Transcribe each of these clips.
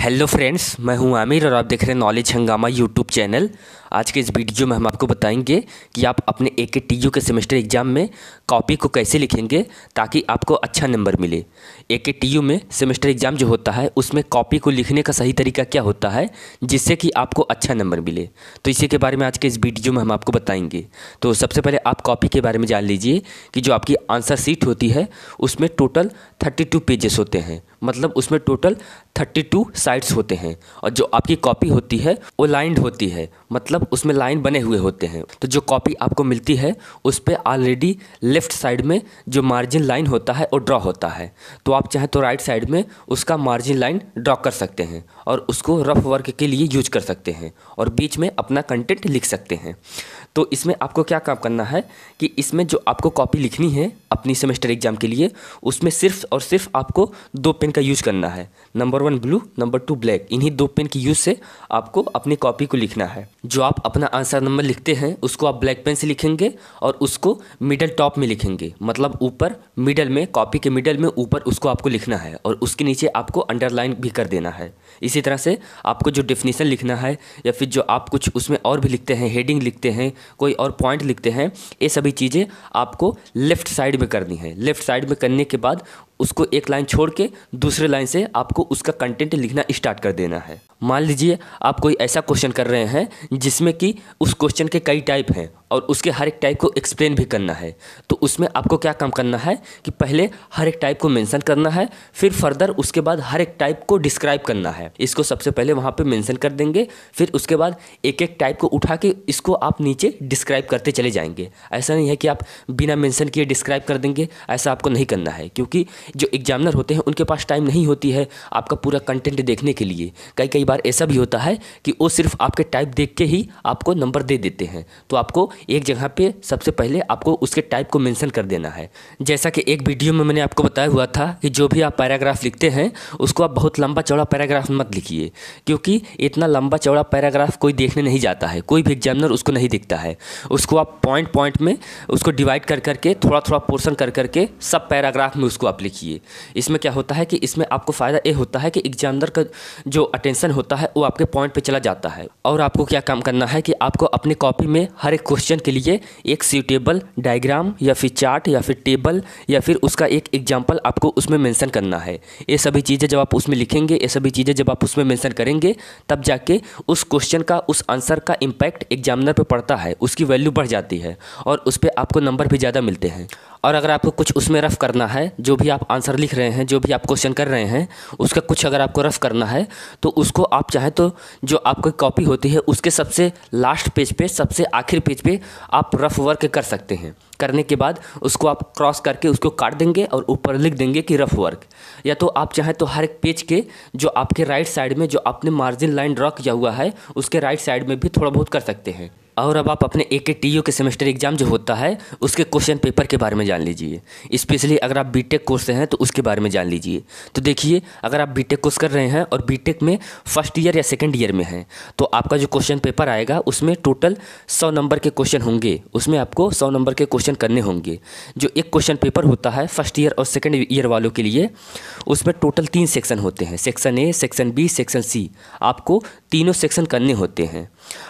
hello friends मैं हूं आमिर और आप देख रहे हैं नॉलेज हंगामा यूट्यूब चैनल आज के इस वीडियो में हम आपको बताएंगे कि आप अपने ए के टी यू के सेमेस्टर एग्ज़ाम में कॉपी को कैसे लिखेंगे ताकि आपको अच्छा नंबर मिले ए के टी यू में सेमेस्टर एग्ज़ाम जो होता है उसमें कॉपी को लिखने का सही तरीका क्या होता है जिससे कि आपको अच्छा नंबर मिले तो इसी के बारे में आज के इस वीडियो में हम आपको बताएंगे तो सबसे पहले आप कॉपी के बारे में जान लीजिए कि जो आपकी आंसर सीट होती है उसमें टोटल थर्टी टू पेजेस होते हैं मतलब उसमें टोटल थर्टी टू साइड्स होते हैं और जो आपकी कॉपी होती है वो लाइंड होती है मतलब उसमें लाइन बने हुए होते हैं तो जो कॉपी आपको मिलती है उस पर ऑलरेडी लेफ्ट साइड में जो मार्जिन लाइन होता है वो ड्रॉ होता है तो आप चाहें तो राइट साइड में उसका मार्जिन लाइन ड्रॉ कर सकते हैं और उसको रफ वर्क के लिए यूज कर सकते हैं और बीच में अपना कंटेंट लिख सकते हैं तो इसमें आपको क्या काम करना है कि इसमें जो आपको कॉपी लिखनी है अपनी सेमेस्टर एग्ज़ाम के लिए उसमें सिर्फ और सिर्फ आपको दो पेन का यूज़ करना है number one blue number two black इन्हीं दो पेन की यूज़ से आपको अपनी कॉपी को लिखना है जो आप अपना आंसर नंबर लिखते हैं उसको आप ब्लैक पेन से लिखेंगे और उसको मिडल टॉप में लिखेंगे मतलब ऊपर मिडल में कॉपी के मिडल में ऊपर उसको आपको लिखना है और उसके नीचे आपको अंडरलाइन भी कर देना है इसी तरह से आपको जो डेफिनेशन लिखना है या फिर जो आप कुछ उसमें और भी लिखते हैं हेडिंग लिखते हैं कोई और पॉइंट लिखते हैं ये सभी चीज़ें आपको लेफ्ट साइड में में करनी है लेफ़्ट साइड में करने के बाद उसको एक लाइन छोड़ के दूसरे लाइन से आपको उसका कंटेंट लिखना स्टार्ट कर देना है मान लीजिए आप कोई ऐसा क्वेश्चन कर रहे हैं जिसमें कि उस क्वेश्चन के कई टाइप हैं और उसके हर एक टाइप को एक्सप्लेन भी करना है तो उसमें आपको क्या काम करना है कि पहले हर एक टाइप को मेंशन करना है फिर फर्दर उसके बाद हर एक टाइप को डिस्क्राइब करना है इसको सबसे पहले वहाँ पर मैंसन कर देंगे फिर उसके बाद एक एक टाइप को उठा के इसको आप नीचे डिस्क्राइब करते चले जाएंगे ऐसा नहीं है कि आप बिना मैंसन किए डिस्क्राइब कर देंगे ऐसा आपको नहीं करना है क्योंकि जो एग्जामिनर होते हैं उनके पास टाइम नहीं होती है आपका पूरा कंटेंट देखने के लिए कई कई बार ऐसा भी होता है कि वो सिर्फ आपके टाइप देख के ही आपको नंबर दे देते हैं तो आपको एक जगह पे सबसे पहले आपको उसके टाइप को मैंसन कर देना है जैसा कि एक वीडियो में मैंने आपको बताया हुआ था कि जो भी आप पैराग्राफ लिखते हैं उसको आप बहुत लंबा चौड़ा पैराग्राफ मत लिखिए क्योंकि इतना लंबा चौड़ा पैराग्राफ कोई देखने नहीं जाता है कोई भी एग्जामिनर उसको नहीं दिखता है उसको आप पॉइंट पॉइंट में उसको डिवाइड कर करके थोड़ा थोड़ा पोर्सन कर करके सब पैराग्राफ में उसको आप लिखिए किए इसमें क्या होता है कि इसमें आपको फ़ायदा ये होता है कि एग्जामिनर का जो अटेंशन होता है वो आपके पॉइंट पे चला जाता है और आपको क्या काम करना है कि आपको अपने कॉपी में हर एक क्वेश्चन के लिए एक सीटेबल डायग्राम या फिर चार्ट या फिर टेबल या फिर उसका एक एग्जाम्पल आपको उसमें मैंसन करना है ये सभी चीज़ें जब आप उसमें लिखेंगे ये सभी चीज़ें जब आप उसमें मैंसन करेंगे तब जाके उस क्वेश्चन का उस आंसर का इम्पैक्ट एग्जामिनर पर पड़ता है उसकी वैल्यू बढ़ जाती है और उस पर आपको नंबर भी ज़्यादा मिलते हैं और अगर आपको कुछ उसमें रफ़ करना है जो भी आप आंसर लिख रहे हैं जो भी आप क्वेश्चन कर रहे हैं उसका कुछ अगर आपको रफ़ करना है तो उसको आप चाहें तो जो आपकी कॉपी होती है उसके सबसे लास्ट पेज पे सबसे आखिर पेज पे आप रफ़ वर्क कर सकते हैं करने के बाद उसको आप क्रॉस करके उसको काट देंगे और ऊपर लिख देंगे कि रफ़ वर्क या तो आप चाहें तो हर एक पेज के जो आपके राइट साइड में जो आपने मार्जिन लाइन ड्रॉ किया हुआ है उसके राइट साइड में भी थोड़ा बहुत कर सकते हैं और अब आप अपने ए के टी यू के सेमेस्टर एग्ज़ाम जो होता है उसके क्वेश्चन पेपर के बारे में जान लीजिए स्पेशली अगर आप बीटेक कोर्स से हैं तो उसके बारे में जान लीजिए तो देखिए अगर आप बीटेक कोर्स कर रहे हैं और बीटेक में फर्स्ट ईयर या सेकेंड ईयर में हैं तो आपका जो क्वेश्चन पेपर आएगा उसमें टोटल सौ नंबर के क्वेश्चन होंगे उसमें आपको सौ नंबर के क्वेश्चन करने होंगे जो एक क्वेश्चन पेपर होता है फर्स्ट ईयर और सेकेंड ईयर वालों के लिए उसमें टोटल तीन सेक्शन होते हैं section A section B section C आपको तीनों सेक्शन करने होते हैं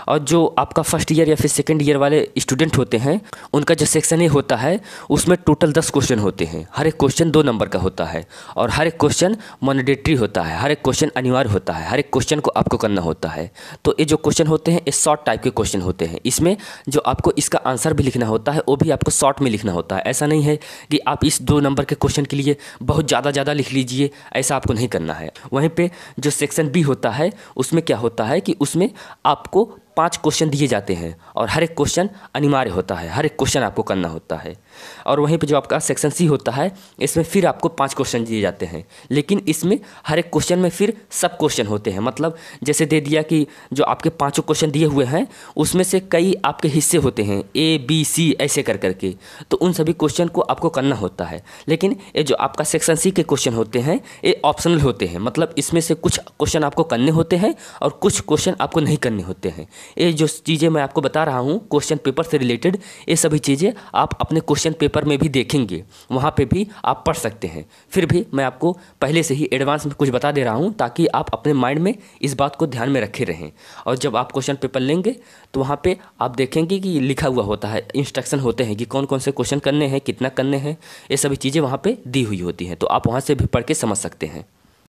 और जो आपका फर्स्ट ईयर या फिर सेकेंड ईयर वाले स्टूडेंट होते हैं उनका जो सेक्शन ए होता है उसमें टोटल दस क्वेश्चन होते हैं हर एक क्वेश्चन दो नंबर का होता है और हर एक क्वेश्चन मॉनिडेटरी होता है हर एक क्वेश्चन अनिवार्य होता है हर एक क्वेश्चन को आपको करना होता है तो ये जो क्वेश्चन होते हैं ये शॉर्ट टाइप के क्वेश्चन होते हैं इसमें जो आपको इसका आंसर भी लिखना होता है वो भी आपको शॉर्ट में लिखना होता है ऐसा नहीं है कि आप इस दो नंबर के क्वेश्चन के लिए बहुत ज़्यादा ज़्यादा लिख लीजिए ऐसा आपको नहीं करना है वहीं पर जो सेक्शन बी होता है उसमें क्या होता है कि उसमें आपको पाँच क्वेश्चन दिए जाते हैं और हर एक क्वेश्चन अनिवार्य होता है हर एक क्वेश्चन आपको करना होता है और वहीं पे जो आपका सेक्शन सी होता है इसमें फिर आपको पाँच क्वेश्चन दिए जाते हैं लेकिन इसमें हर एक क्वेश्चन में फिर सब क्वेश्चन होते हैं मतलब जैसे दे दिया कि जो आपके पाँचों क्वेश्चन दिए हुए हैं उसमें से कई आपके हिस्से होते हैं ए बी सी ऐसे कर करके तो उन सभी क्वेश्चन को आपको करना होता है लेकिन ये जो आपका सेक्शन सी के क्वेश्चन होते हैं ये ऑप्शनल होते हैं मतलब इसमें से कुछ क्वेश्चन आपको करने होते हैं और कुछ क्वेश्चन आपको नहीं करने होते हैं ये जो चीज़ें मैं आपको बता रहा हूँ क्वेश्चन पेपर से रिलेटेड ये सभी चीज़ें आप अपने क्वेश्चन पेपर में भी देखेंगे वहाँ पे भी आप पढ़ सकते हैं फिर भी मैं आपको पहले से ही एडवांस में कुछ बता दे रहा हूँ ताकि आप अपने माइंड में इस बात को ध्यान में रखे रहें और जब आप क्वेश्चन पेपर लेंगे तो वहाँ पर आप देखेंगे कि लिखा हुआ होता है इंस्ट्रक्शन होते हैं कि कौन कौन से क्वेश्चन करने हैं कितना करने हैं ये सभी चीज़ें वहाँ पर दी हुई होती हैं तो आप वहाँ से भी पढ़ के समझ सकते हैं